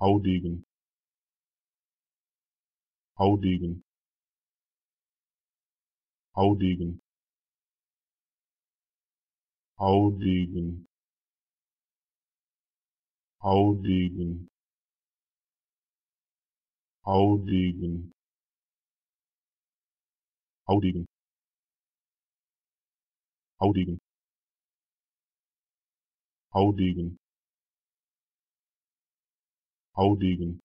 audegen audegen audegen audegen audegen audegen audegen audegen audegen audegen